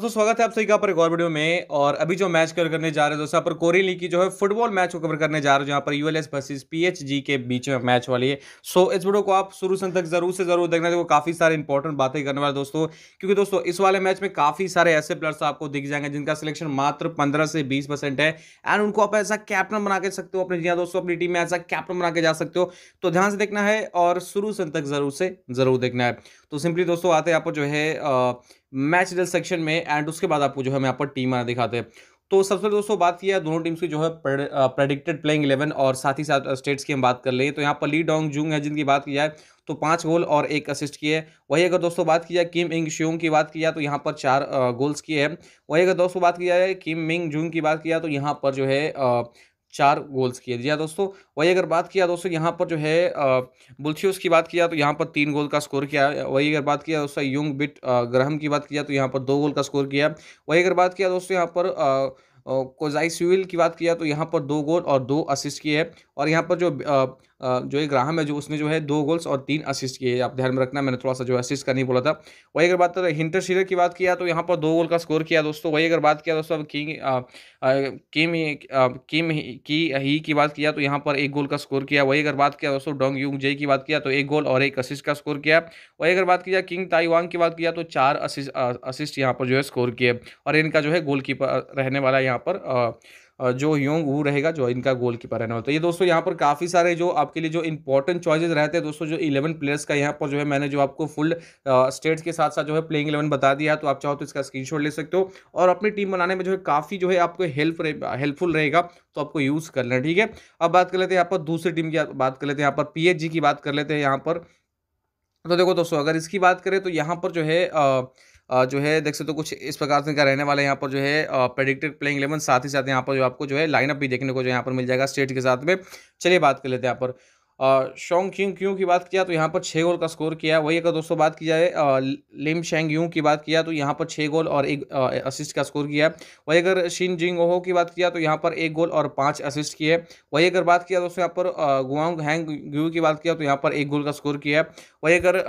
दोस्तों स्वागत है आप सभी का पर एक और वीडियो में और अभी जो मैच कवर करने जा रहे हैं दोस्तों यहाँ पर कोरियन लीग की जो है फुटबॉल मैच को कवर करने जा रहे हैं जहाँ पर यूएलएस वर्सेस पीएचजी के बीच में मैच वाली है सो इस वीडियो को आप शुरू से तक जरूर से जरूर देखना देखो काफी सारे इंपॉर्टेंट बातें करने वाले दोस्तों क्योंकि दोस्तों इस वाले मैच में काफी सारे ऐसे प्लेयर्स आपको दिख जाएंगे जिनका सिलेक्शन मात्र पंद्रह से बीस है एंड उनको आप ऐसा कैप्टन बना के सकते हो अपने जी हाँ, दोस्तों अपनी टीम में ऐसा कैप्टन बना के जा सकते हो तो ध्यान से देखना है और शुरू से तक जरूर से जरूर देखना है तो सिंपली दोस्तों आते हैं आपको जो है मैच डिटेल सेक्शन में एंड उसके बाद आपको जो है यहाँ पर टीम आना दिखाते हैं तो सबसे पहले दोस्तों बात किया दोनों टीम्स की जो है प्रेडिक्टेड प्लेइंग इलेवन और साथ ही साथ स्टेट्स की हम बात कर लें तो यहाँ पर ली डोंग जूंग है जिनकी बात की जाए तो पांच गोल और एक असिस्ट किए वही अगर दोस्तों बात की जाए किम इंग श्योंग की बात की जाए तो यहाँ पर चार गोल्स किए हैं वही अगर दोस्तों बात की जाए किम मिंग जूंग की बात किया तो यहाँ पर जो है चार गोल्स किए जी हाँ दोस्तों वही अगर बात किया दोस्तों यहाँ पर जो है बुल्थियोस की बात किया तो यहाँ पर तीन गोल का स्कोर किया वही अगर बात किया दोस्तों यंग बिट ग्रहम की बात किया तो यहाँ पर दो गोल का स्कोर किया वही अगर बात किया दोस्तों यहाँ पर कोजाई सिविल की बात किया तो यहाँ पर दो गोल और दो असिस्ट किए और यहाँ पर जो जो है ग्राहम है जो उसने जो है दो गोल्स और तीन असिस्ट किए आप ध्यान में रखना मैंने थोड़ा सा जो है असिस्ट का नहीं बोला था वही अगर बात करें हिंटर शीर की बात किया तो यहाँ पर दो गोल का स्कोर किया दोस्तों वही अगर बात किया दोस्तों अब किंग किम किम की ही की बात किया तो यहाँ पर एक गोल का स्कोर किया वही अगर बात किया दोस्तों डोंग यूंग जे की बात किया तो एक गोल और एक असिस्ट का स्कोर किया वही अगर बात किया किंग ताइवांग की बात किया तो चार असिस्ट असिस्ट यहाँ पर जो है स्कोर किए और इनका जो है गोल कीपर रहने वाला यहाँ पर जो योंग वो रहेगा जो इनका गोल कीपर रहने वाला तो ये दोस्तों यहाँ पर काफ़ी सारे जो आपके लिए जो इंपॉर्टेंट चॉइसेस रहते हैं दोस्तों जो इलेवन प्लेयर्स का यहाँ पर जो है मैंने जो आपको फुल स्टेट्स के साथ साथ जो है प्लेइंग इलेवन बता दिया तो आप चाहो तो इसका स्क्रीन ले सकते हो और अपनी टीम बनाने में जो है काफ़ी जो है आपको हेल्प रहे, हेल्पफुल रहेगा तो आपको यूज़ करना ठीक है अब बात कर लेते हैं यहाँ पर दूसरी टीम की बात कर लेते हैं यहाँ पर पी की बात कर लेते हैं यहाँ पर तो देखो दोस्तों अगर इसकी बात करें तो यहाँ पर जो है आ, आ, जो है देख सकते हो तो कुछ इस प्रकार से का रहने वाला है यहाँ पर जो है प्रेडिक्टेड प्लेइंग इलेवन साथ ही साथ यहाँ पर जो आपको जो है लाइनअप भी देखने को जो यहाँ पर मिल जाएगा स्टेट के साथ में चलिए बात कर लेते हैं यहाँ पर और शोंग क्यूं क्यों की बात किया तो यहाँ पर छः गोल का स्कोर किया वही अगर दोस्तों बात की जाए लिम शेंग यू की बात किया तो यहाँ पर छः गोल और एक असिस्ट का स्कोर किया वही अगर शिन जिंग ओहो की बात किया तो यहाँ पर एक गोल और पाँच असिस्ट किए वही अगर बात किया दोस्तों यहाँ पर गुआंग हैंग यू की बात किया तो यहाँ पर एक गोल का स्कोर किया वही अगर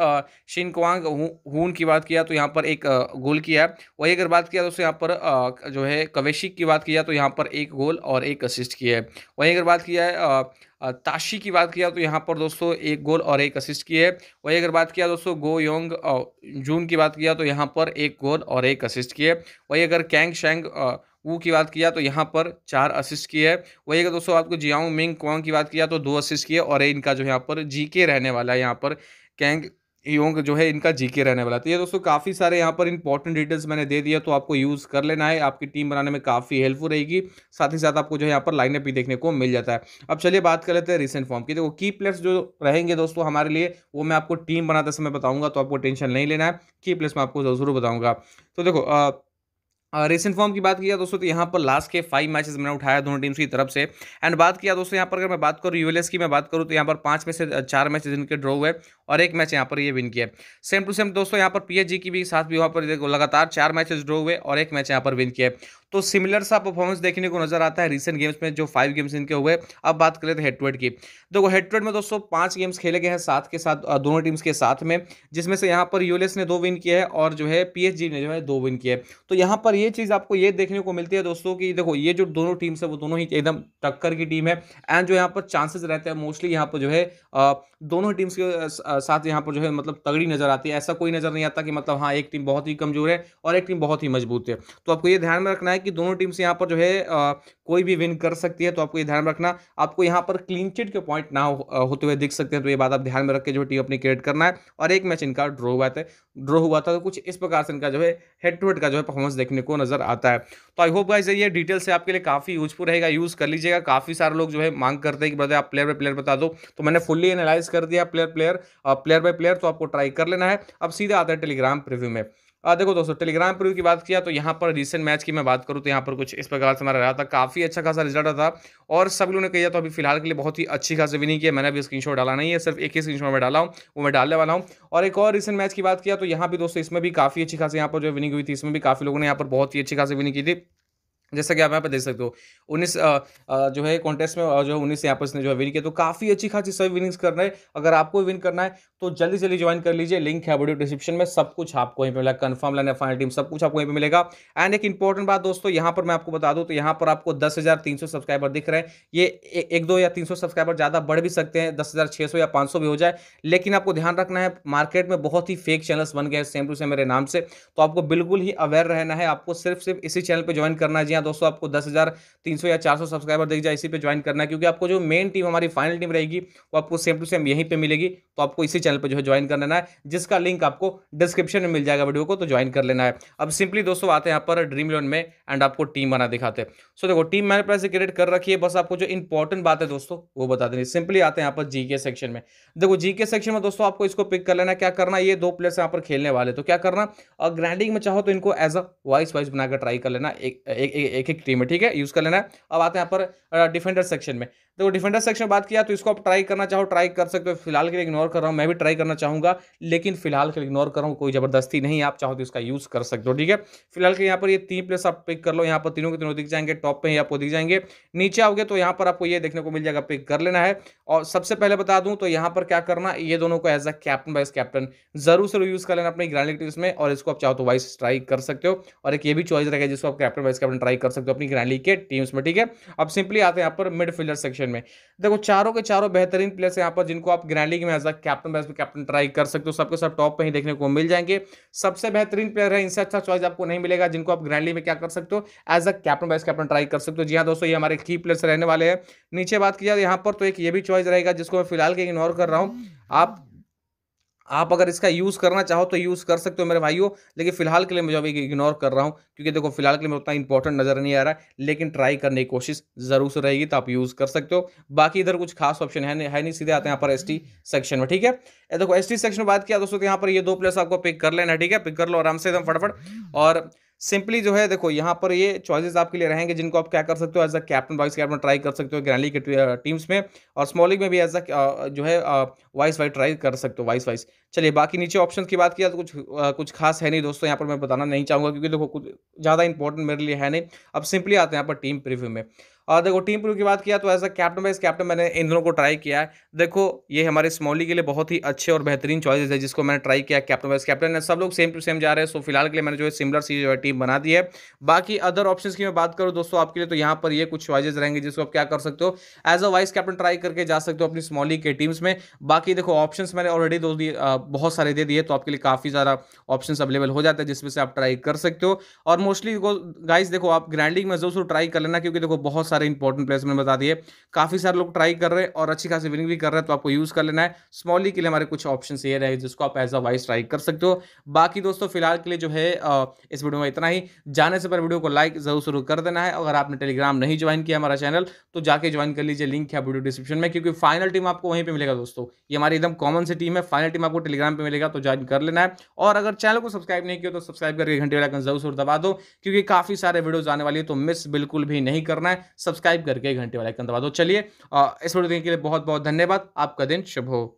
शिन क्वांग हुन की बात किया तो यहाँ पर एक गोल किया वही अगर बात किया दोस्तों यहाँ पर जो है कवेशिक की बात किया तो यहाँ पर एक गोल और एक असिस्ट किया है वही अगर बात किया है ताशी की बात किया तो यहाँ पर दोस्तों एक गोल और एक असिस्ट की है वही अगर बात किया दोस्तों गो योंग जून की बात किया तो यहाँ पर एक गोल और एक असिस्ट की है वही अगर कैंग शेंग वू की बात किया तो यहाँ पर चार असिस्ट किए है वही अगर दोस्तों आपको जियाओ मिंग क्वांग की बात किया तो दो असिस्ट किए और इनका जो यहाँ पर जी के रहने वाला है यहाँ पर कैंग योग जो है इनका जीके रहने वाला तो ये दोस्तों काफ़ी सारे यहाँ पर इंपॉर्टेंट डिटेल्स मैंने दे दिया तो आपको यूज़ कर लेना है आपकी टीम बनाने में काफ़ी हेल्पफुल रहेगी साथ ही साथ आपको जो है यहाँ पर लाइनअप भी देखने को मिल जाता है अब चलिए बात कर लेते हैं रिसेंट फॉर्म की देखो की प्लेयर्स जो रहेंगे दोस्तों हमारे लिए वो मैं आपको टीम बनाते समय बताऊँगा तो आपको टेंशन नहीं लेना है की प्लेयर्स मैं आपको ज़रूर बताऊँगा तो देखो रिसेंट फॉर्म की बात किया दोस्तों तो यहाँ पर लास्ट के फाइव मैचेस मैंने उठाया दोनों टीम्स की तरफ से एंड बात किया दोस्तों यहाँ पर अगर मैं बात करूँ यूएलएस की मैं बात करूँ तो यहाँ पर पांच में से चार मैच जिनके ड्रॉ हुए और एक मैच यहाँ पर ये विन किया सेम टू सेम दोस्तों यहाँ पर पी की भी साथ भी वहाँ पर लगातार चार मैचेज ड्रॉ हुए और एक मैच यहाँ पर विन किया तो सिमिलर सा परफॉर्मेंस देखने को नजर आता है रिसेंट गेम्स में जो फाइव गेम्स इनके हुए अब बात करें तो हेडवेड की देखो हेड में दोस्तों पांच गेम्स खेले गए हैं साथ के साथ दोनों टीम्स के साथ में जिसमें से यहाँ पर यूएस ने दो विन किया है और जो है पी ने जो है दो विन किया है तो यहाँ पर ये चीज़ आपको ये देखने को मिलती है दोस्तों की देखो ये जो दोनों टीम्स है वो दोनों ही एकदम टक्कर की टीम है एंड जो यहाँ पर चांसेस रहते हैं मोस्टली यहाँ पर जो है दोनों टीम्स के साथ यहाँ पर जो है मतलब तगड़ी नजर आती है ऐसा कोई नजर नहीं आता कि मतलब हाँ एक टीम बहुत ही कमजोर है और एक टीम बहुत ही मजबूत है तो आपको ये ध्यान में रखना है है कि दोनों टीम्स यहाँ पर जो है आ, कोई भी विन कर सकती है तो आपको ये ध्यान रखना आपको यहाँ पर क्लीन चिट के पॉइंट ना हो, होते हुए दिख सकते हैं तो ये बात आप ध्यान में रख के जो टीम अपनी क्रिएट करना है और एक मैच इनका ड्रॉ हुआ था ड्रॉ हुआ था तो कुछ इस प्रकार से इनका जो है हेड टू हेड का जो है परफॉर्मेंस देखने को नजर आता है तो आई होप गाइज ये डिटेल्स है आपके लिए काफ़ी यूजफुल रहेगा यूज़ कर लीजिएगा काफ़ी सारे लोग जो है मांग करते हैं कि बताए आप प्लेयर बाय प्लेयर बता दो तो मैंने फुल्ली एनालाइज कर दिया player player player by player तो आपको ट्राई कर लेना है अब सीधे आता है टेलीग्राम प्रिव्यू में आ, देखो दोस्तों टेलीग्राम प्रव्यू की बात किया तो यहाँ पर रिसेंट मैच की मैं बात करूँ तो यहाँ पर कुछ इस प्रकार से हमारा रहा था काफ़ी अच्छा खासा रिजल्ट था और सब लोगों ने कही तो अभी फिलहाल के लिए बहुत ही अच्छी खासी विनिंग नहीं है मैंने अभी स्क्रीनशॉट डाला नहीं है सिर्फ एक ही स्क्रीनशॉट में डाला हूँ वो मैं डालने वाला हूँ और एक और रिसेंट मैच की बात किया तो यहाँ भी दोस्तों इसमें भी काफ़ी अच्छी खासी यहाँ पर जो विनिंग हुई थी इसमें भी काफ़ी लोगों ने यहाँ पर बहुत ही अच्छी खासी विनिंग की थी जैसा कि आप यहाँ पर देख सकते हो उन्नीस जो है कॉन्टेस्ट में जो है उन्नीस यहाँ पर इसने जो है विन किया तो काफ़ी अच्छी खासी सभी विनिंग्स कर रहे हैं अगर आपको विन करना है तो जल्दी जल्दी ज्वाइन कर लीजिए लिंक है वीडियो डिस्क्रिप्शन में सब कुछ आपको यहीं पे मिलेगा कन्फर्म लाइन फाइनल टीम सब कुछ आपको यहीं पे मिलेगा एंड एक इंपॉर्टेंट बात दोस्तों यहाँ पर मैं आपको बता दूँ तो यहाँ पर आपको दस हज़ार तीन सौ सब्सक्राइबर दिख रहे हैं ये एक दो या तीन सौ सब्सक्राइबर ज़्यादा बढ़ भी सकते हैं दस हज़ार सौ या पाँच सौ भी हो जाए लेकिन आपको ध्यान रखना है मार्केट में बहुत ही फेक चैनल्स बन गए सेम टू सेम मेरे नाम से तो आपको बिल्कुल ही अवेयर रहना है आपको सिर्फ सिर्फ इसी चैनल पर ज्वाइन करना है जी हाँ दोस्तों आपको दस हज़ार तीन सौ या चार सौ सब्सक्राइबर दिख जाए इसी पर ज्वाइन करना है क्योंकि आपको जो मेन टीम हमारी फाइनल टीम रहेगी वो आपको सेम टू सेम यहीं पर मिलेगी तो आपको इसी चैनल पर जो है ज्वाइन कर लेना है जिसका लिंक आपको डिस्क्रिप्शन में मिल जाएगा वीडियो को तो ज्वाइन कर लेना है अब सिंपली दोस्तों आते हैं यहाँ पर ड्रीम इलेवन में एंड आपको टीम बना दिखाते हैं सो देखो टीम मैंने पैसे क्रिएट कर रखी है बस आपको जो इंपॉर्टेंट बात है दोस्तों वो बता देंगे सिंपली आते हैं यहाँ पर जीके सेक्शन में देखो जीके सेक्शन में दोस्तों आपको इसको पिक कर लेना क्या करना ये दो प्लेयर्स यहाँ पर खेलने वाले तो क्या करना और ग्रैंडिंग में चाहो तो इनको एज अ वाइस वाइस बनाकर ट्राई कर लेना एक एक टीम में ठीक है यूज़ कर लेना अब आते हैं यहाँ पर डिफेंडर सेक्शन में देखो डिफेंडर सेक्शन बात किया तो इसको आप ट्राई करना चाहो ट्राई कर सकते हो फिलहाल के लिए इग्नोर कर रहा हूँ मैं भी ट्राई करना चाहूँगा लेकिन फिलहाल के लिए इग्नोर कर रहा हूँ कोई ज़बरदस्ती नहीं आप चाहो तो इसका यूज़ कर सकते हो ठीक है फिलहाल के यहाँ पर ये तीन प्लेस आप पिक कर लो यहाँ पर तीनों के तीनों दिख जाएंगे टॉप पे ही आपको दिख जाएंगे नीचे आओगे तो यहाँ पर आपको ये देखने को मिल जाएगा पिक कर लेना है और सबसे पहले बता दूँ तो यहाँ पर क्या करना ये दोनों को as a captain vice captain जरूर से यूज़ कर लेना अपनी ग्रैंड लीग में और इसको आप चाहो तो वाइस स्ट्राइक कर सकते हो और एक ये भी चॉइस रहेगा जिसको आप कैप्टन वाइस कैप्टन ट्राई कर सकते हो अपनी ग्रैंड लीग के टीम्स में ठीक है अब सिंपली आते हैं यहाँ पर मिड सेक्शन में देखो चारों के चारों बेहतरीन प्लेयर्स यहाँ पर जिनको आप ग्रैंड लीग में एज अ कैप्टन वाइस में कैप्टन ट्राई कर सकते हो सबके सब टॉप पे ही देखने को मिल जाएंगे सबसे बेहतरीन प्लेयर है इनसे अच्छा चॉइस आपको नहीं मिलेगा जिनको आप ग्रैंडली में क्या कर सकते हो as a captain vice captain try कर सकते हो जी हाँ दोस्तों ये हमारे की प्लेयर्स रहने वाले हैं नीचे बात की जाए यहाँ पर तो एक ये भी चॉइस रहेगा जिसको मैं फिलहाल के इग्नोर कर रहा हूँ आप आप अगर इसका यूज़ करना चाहो तो यूज़ कर सकते हो मेरे भाइयों लेकिन फिलहाल के लिए मैं जो अभी इग्नोर कर रहा हूँ क्योंकि देखो फिलहाल के लिए उतना इंपॉर्टेंट नज़र नहीं आ रहा है लेकिन ट्राई करने की कोशिश ज़रूर से रहेगी तो आप यूज़ कर सकते हो बाकी इधर कुछ खास ऑप्शन है नहीं है नहीं सीधे आते हैं यहाँ पर एस सेक्शन में ठीक है देखो एस सेक्शन में बात किया दोस्तों तो यहाँ पर ये दो प्लेस आपको पिक कर लेना ठीक है पिक कर लो आराम से एकदम फटाफट और सिंपली जो है देखो यहाँ पर ये चॉइसेस आपके लिए रहेंगे जिनको आप क्या कर सकते हो as a captain vice captain try कर सकते हो ग्रैंडली के टीम्स uh, में और स्मॉलिंग में भी एज अ uh, जो है वाइस वाइज ट्राई कर सकते हो वाइस वाइज चलिए बाकी नीचे ऑप्शन की बात किया तो कुछ आ, uh, कुछ खास है नहीं दोस्तों यहाँ पर मैं बताना नहीं चाहूँगा क्योंकि देखो कुछ ज़्यादा इंपॉर्टेंट मेरे लिए है नहीं अब सिंपली आते हैं यहाँ पर टीम प्रिव्यू में और देखो टीम प्रू की बात किया तो as a captain vice captain मैंने इन दोनों को ट्राई किया है देखो ये हमारे स्मॉली के लिए बहुत ही अच्छे और बेहतरीन चॉइसेस है जिसको मैंने ट्राई किया कैप्टन वाइस कैप्टन सब लोग सेम टू सेम जा रहे हैं सो फिलहाल के लिए मैंने जो है सिमिलर सी जो है टीम बना दी है बाकी अदर ऑप्शन की मैं बात करूँ दोस्तों आपके लिए तो यहाँ पर ये कुछ चॉइजेस रहेंगे जिसको आप क्या कर सकते हो as a vice captain try करके जा सकते हो अपनी स्मॉली के टीम्स में बाकी देखो ऑप्शन मैंने ऑलरेडी दो दिए बहुत सारे दे दिए तो आपके लिए काफ़ी ज़्यादा ऑप्शन अवेलेबल हो जाता है जिसमें से आप ट्राई कर सकते हो और मोस्टली गाइस देखो आप ग्राइंडिंग में जरूर ट्राई कर लेना क्योंकि देखो बहुत सारे सारे इंपॉर्टेंट प्लेस मैंने बता दिए काफ़ी सारे लोग ट्राई कर रहे हैं और अच्छी खासी विनिंग भी कर रहे हैं तो आपको यूज़ कर लेना है स्मॉली के लिए हमारे कुछ ऑप्शन ये रहे जिसको आप एज अ वाइस ट्राई कर सकते हो बाकी दोस्तों फिलहाल के लिए जो है इस वीडियो में इतना ही जाने से पर वीडियो को लाइक जरूर शुरू कर देना है अगर आपने टेलीग्राम नहीं ज्वाइन किया हमारा चैनल तो जाके ज्वाइन कर लीजिए लिंक है वीडियो डिस्क्रिप्शन में क्योंकि फाइनल टीम आपको वहीं पर मिलेगा दोस्तों ये हमारी एकदम कॉमन सी टीम है फाइनल टीम आपको टेलीग्राम पर मिलेगा तो ज्वाइन कर लेना है और अगर चैनल को सब्सक्राइब नहीं किया तो सब्सक्राइब करके घंटे वाला जरूर दबा दो क्योंकि काफ़ी सारे वीडियो आने वाली है तो मिस बिल्कुल भी नहीं करना है सब्सक्राइब करके घंटे वाला आइकन दबा दो चलिए इस वीडियो देखने के लिए बहुत बहुत धन्यवाद आपका दिन शुभ हो